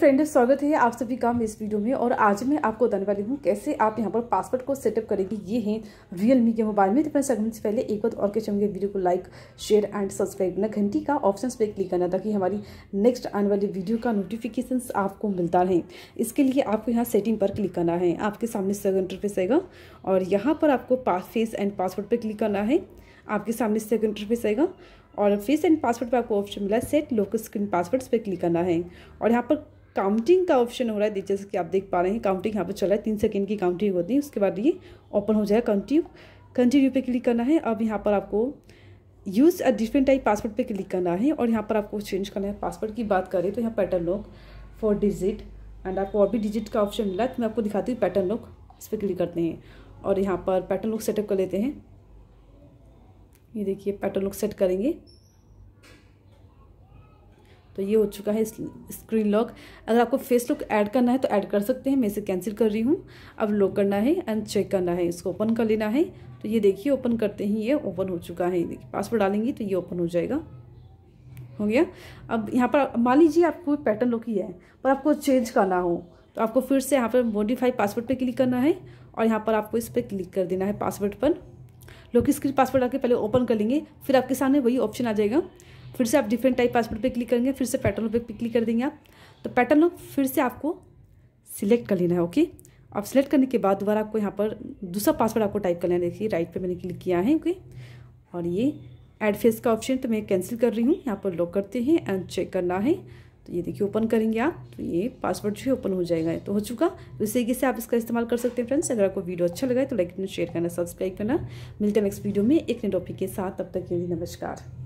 friend स्वागत है आप सभी का इस वीडियो में और आज मैं आपको बताने वाली हूँ कैसे आप यहाँ पर पासवर्ड को सेटअप करेंगे ये हैं रियलमी के मोबाइल में तो फ्रेंड्स अगर से पहले एक बार और कहते होंगे वीडियो को लाइक शेयर एंड सब्सक्राइब करना घंटी का ऑप्शन पे क्लिक करना ताकि हमारी नेक्स्ट आने वाली वीडियो का नोटिफिकेशन आपको मिलता रहे इसके लिए आपको यहाँ सेटिंग पर क्लिक करना है आपके सामने सेकंड इंटरफेस सेगा और यहाँ पर आपको पास फेस एंड पासवर्ड पर क्लिक करना है आपके सामने सेकंड इंटरफेस सेगा और फेस एंड पासवर्ड पे आपको ऑप्शन मिला है सेट लोकल स्क्रीन पासवर्ड्स पे क्लिक करना है और यहाँ पर काउंटिंग का ऑप्शन हो रहा है जैसे कि आप देख पा रहे हैं काउंटिंग यहाँ पर चल रहा है तीन सेकेंड की काउंटिंग होती है उसके बाद ये ओपन हो जाएगा कंटिन्यू कंटिन्यू पे क्लिक करना है अब यहाँ पर आपको use a different type password पे क्लिक करना है और यहाँ पर आपको चेंज करना है पासवर्ड की बात करें तो यहाँ pattern lock four digit and आपको और भी डिजिट का ऑप्शन मिला तो मैं आपको दिखाती हूँ पैटर्न लॉक इस पर क्लिक करते हैं और यहाँ पर पैटर्न लॉक सेटअप कर लेते हैं ये देखिए पैटर्न लॉक सेट करेंगे तो ये हो चुका है स्क्रीन लॉक अगर आपको फेस लुक ऐड करना है तो ऐड कर सकते हैं मैं इसे कैंसिल कर रही हूँ अब लॉक करना है एंड चेक करना है इसको ओपन कर लेना है तो ये देखिए ओपन करते ही ये ओपन हो चुका है पासवर्ड डालेंगी तो ये ओपन हो जाएगा हो गया अब यहाँ पर मान लीजिए आपको पैटर्न लुक ही है पर आपको चेंज करना हो तो आपको फिर से यहाँ पर मोडिफाई पासवर्ड पर क्लिक करना है और यहाँ पर आपको इस पर क्लिक कर देना है पासवर्ड पर लोग स्क्रीन पासवर्ड आके पहले ओपन कर लेंगे फिर आपके सामने वही ऑप्शन आ जाएगा फिर से आप डिफरेंट टाइप पासपोर्ट पे क्लिक करेंगे फिर से पैटर्न पे क्लिक कर देंगे आप तो पैटर्न फिर से आपको सिलेक्ट कर लेना है ओके आप सिलेक्ट करने के बाद दोबारा आपको यहाँ पर दूसरा पासवर्ड आपको टाइप कर लेना देखिए राइट पे मैंने क्लिक किया है ओके और ये एड फेस का ऑप्शन तो मैं कैंसिल कर रही हूँ यहाँ पर लॉक करते हैं एंड चेक करना है तो ये देखिए ओपन करेंगे आप तो ये पासवर्ड जो है ओपन हो जाएगा तो हो चुका तो इस तरीके से आप इसका इस्तेमाल कर सकते हैं फ्रेंड्स अगर आपको वीडियो अच्छा लगा तो लाइक करना शेयर करना सब्सक्राइब करना मिलते हैं नेक्स्ट वीडियो में एक नए टॉपिक के साथ तब तक के लिए नमस्कार